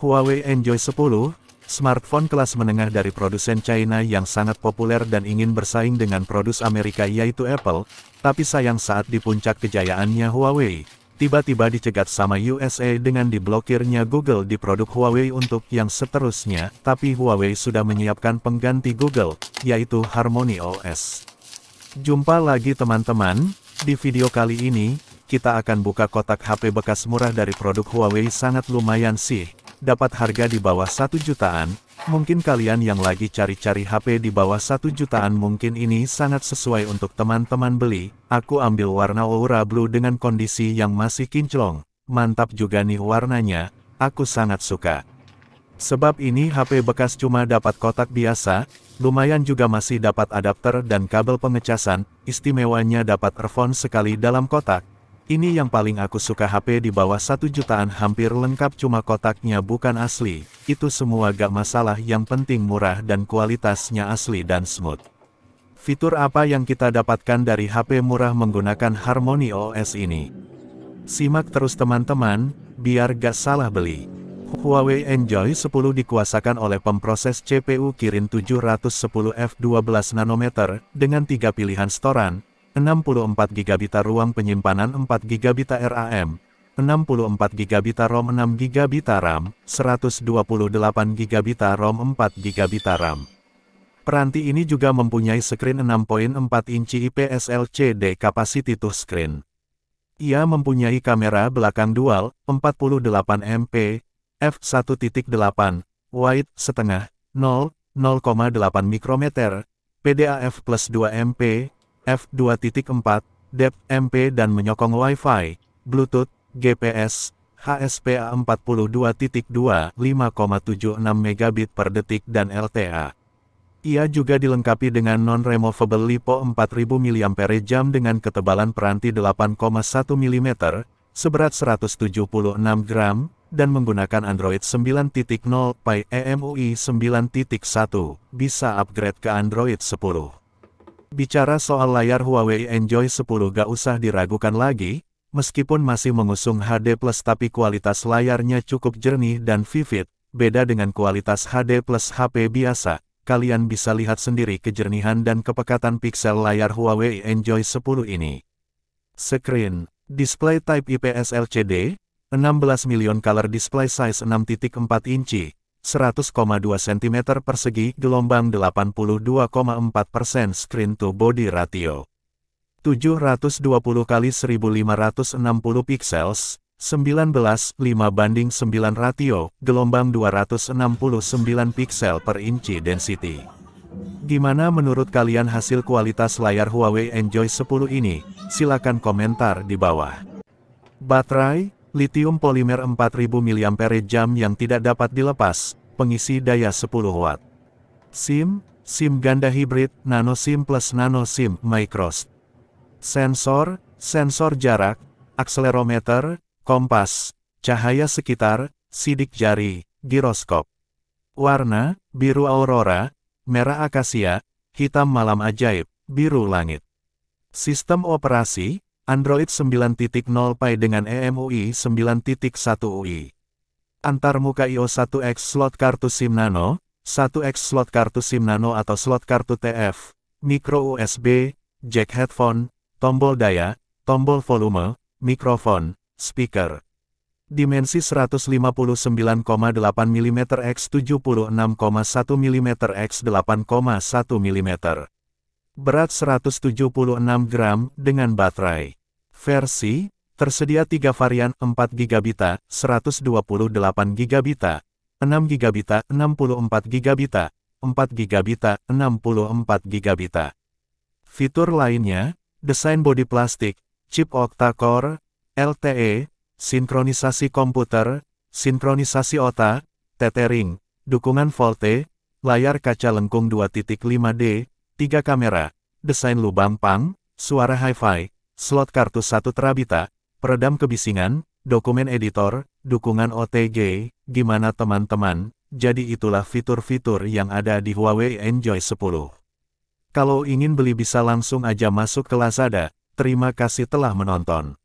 Huawei Enjoy 10, smartphone kelas menengah dari produsen China yang sangat populer dan ingin bersaing dengan produs Amerika yaitu Apple, tapi sayang saat di puncak kejayaannya Huawei, tiba-tiba dicegat sama USA dengan diblokirnya Google di produk Huawei untuk yang seterusnya, tapi Huawei sudah menyiapkan pengganti Google, yaitu Harmony OS. Jumpa lagi teman-teman, di video kali ini, kita akan buka kotak HP bekas murah dari produk Huawei sangat lumayan sih, dapat harga di bawah 1 jutaan, mungkin kalian yang lagi cari-cari HP di bawah 1 jutaan mungkin ini sangat sesuai untuk teman-teman beli, aku ambil warna aura blue dengan kondisi yang masih kinclong, mantap juga nih warnanya, aku sangat suka. Sebab ini HP bekas cuma dapat kotak biasa, lumayan juga masih dapat adapter dan kabel pengecasan, istimewanya dapat earphone sekali dalam kotak, ini yang paling aku suka HP di bawah 1 jutaan hampir lengkap cuma kotaknya bukan asli, itu semua gak masalah yang penting murah dan kualitasnya asli dan smooth. Fitur apa yang kita dapatkan dari HP murah menggunakan Harmony OS ini? Simak terus teman-teman, biar gak salah beli. Huawei Enjoy 10 dikuasakan oleh pemproses CPU Kirin 710F12 nanometer dengan tiga pilihan storan, 64 GB ruang penyimpanan 4 GB RAM, 64 GB ROM 6 GB RAM, 128 GB ROM 4 GB RAM. Peranti ini juga mempunyai screen 6.4 inci IPS LCD capacity touch screen. Ia mempunyai kamera belakang dual, 48 MP, f1.8, wide, setengah, 0, 0,8 mikrometer, PDAF plus 2 MP, F2.4, DEP, MP dan menyokong Wi-Fi, Bluetooth, GPS, HSPA 42.2 5,76 megabit per detik dan LTA. Ia juga dilengkapi dengan non-removable LiPo 4000 mAh dengan ketebalan peranti 8,1 mm, seberat 176 gram, dan menggunakan Android 9.0 Pie EMUI 9.1, bisa upgrade ke Android 10. Bicara soal layar Huawei Enjoy 10 gak usah diragukan lagi, meskipun masih mengusung HD tapi kualitas layarnya cukup jernih dan vivid, beda dengan kualitas HD HP biasa, kalian bisa lihat sendiri kejernihan dan kepekatan piksel layar Huawei Enjoy 10 ini. Screen, display type IPS LCD, 16 million color display size 6.4 inci, 100,2 cm persegi gelombang 82,4 persen screen to body ratio. 720 kali 1560 pixels, 19,5 banding 9 ratio, gelombang 269 piksel per inci density. Gimana menurut kalian hasil kualitas layar Huawei Enjoy 10 ini? Silakan komentar di bawah. Baterai, litium polimer 4000 mAh yang tidak dapat dilepas, pengisi daya 10 Watt. SIM, SIM ganda hibrid, nano SIM plus nano SIM, micros. Sensor, sensor jarak, akselerometer, kompas, cahaya sekitar, sidik jari, giroskop. Warna, biru aurora, merah akasia, hitam malam ajaib, biru langit. Sistem operasi, Android 9.0 Pie dengan e EMUI 9.1 UI. Antarmuka I.O. 1X slot kartu SIM Nano, 1X slot kartu SIM Nano atau slot kartu TF, micro USB, jack headphone, tombol daya, tombol volume, mikrofon, speaker. Dimensi 159,8 mm x 76,1 mm x 8,1 mm berat 176 gram dengan baterai. Versi, tersedia tiga varian 4 GB, 128 GB, 6 GB, 64 GB, 4 GB, 64 GB. Fitur lainnya, desain bodi plastik, chip octa-core, LTE, sinkronisasi komputer, sinkronisasi otak, tethering, dukungan volte, layar kaca lengkung 2.5D, 3 kamera, desain lubang pang, suara hi-fi, slot kartu satu terabita, peredam kebisingan, dokumen editor, dukungan OTG, gimana teman-teman, jadi itulah fitur-fitur yang ada di Huawei Enjoy 10. Kalau ingin beli bisa langsung aja masuk ke Lazada, terima kasih telah menonton.